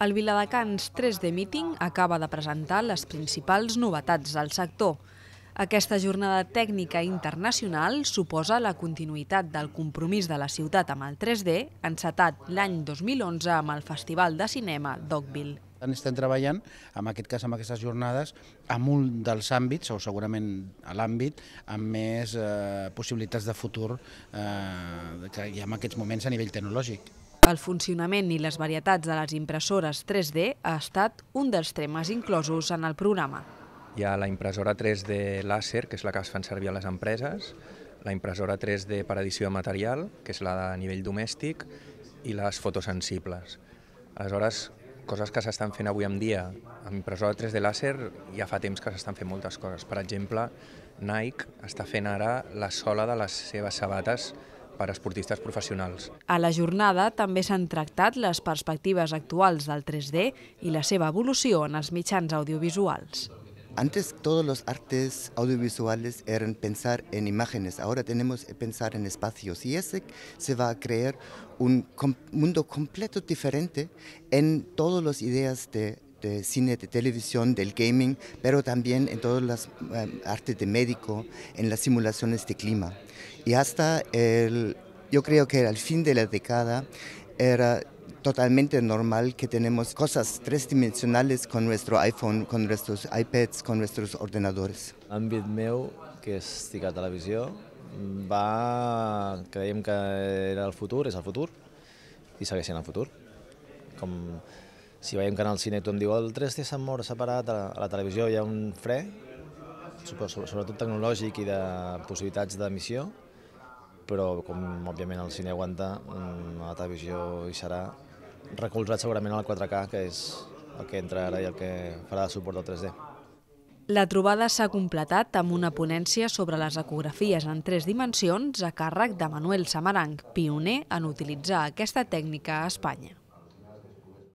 El Viladecans 3D Meeting acaba de presentar les principals novetats del sector. Aquesta jornada tècnica internacional suposa la continuïtat del compromís de la ciutat amb el 3D, encetat l'any 2011 amb el Festival de Cinema Dogville. Estem treballant, en aquest cas, amb aquestes jornades, en un dels àmbits, o segurament a l'àmbit, amb més eh, possibilitats de futur eh, que hi ha en aquests moments a nivell tecnològic. El funcionament i les varietats de les impressores 3D ha estat un dels temes inclosos en el programa. Hi ha la impressora 3D làser, que és la que es fan servir a les empreses, la impressora 3D per edició de material, que és la de nivell domèstic, i les fotosensibles. Aleshores, coses que s'estan fent avui en dia amb impressora 3D làser ja fa temps que s'estan fent moltes coses. Per exemple, Nike està fent ara la sola de les seves sabates per a esportistes professionals. A la jornada també s'han tractat les perspectives actuals del 3D i la seva evolució en els mitjans audiovisuals. Antes todos los artes audiovisuales eran pensar en imágenes, ahora tenemos que pensar en espacios y ese se va a crear un mundo completo diferente en todas las ideas de de este, cine, de televisión, del gaming, pero también en todas las eh, artes de médico, en las simulaciones de clima. Y hasta el, yo creo que al fin de la década era totalmente normal que tenemos cosas tres dimensionales con nuestro iPhone, con nuestros iPads, con nuestros ordenadores. que es TV, va... creiem que era el futuro, es el futuro y segueix sent el futuro. si veiem que en el cine tothom diu el 3D s'ha mort separat, a la, a la televisió hi ha un fre, sobretot tecnològic i de possibilitats d'emissió, però com òbviament el cine aguanta, a mm, la televisió hi serà recolzat segurament al 4K, que és el que entra ara i el que farà de suport al 3D. La trobada s'ha completat amb una ponència sobre les ecografies en tres dimensions a càrrec de Manuel Samaranc, pioner en utilitzar aquesta tècnica a Espanya.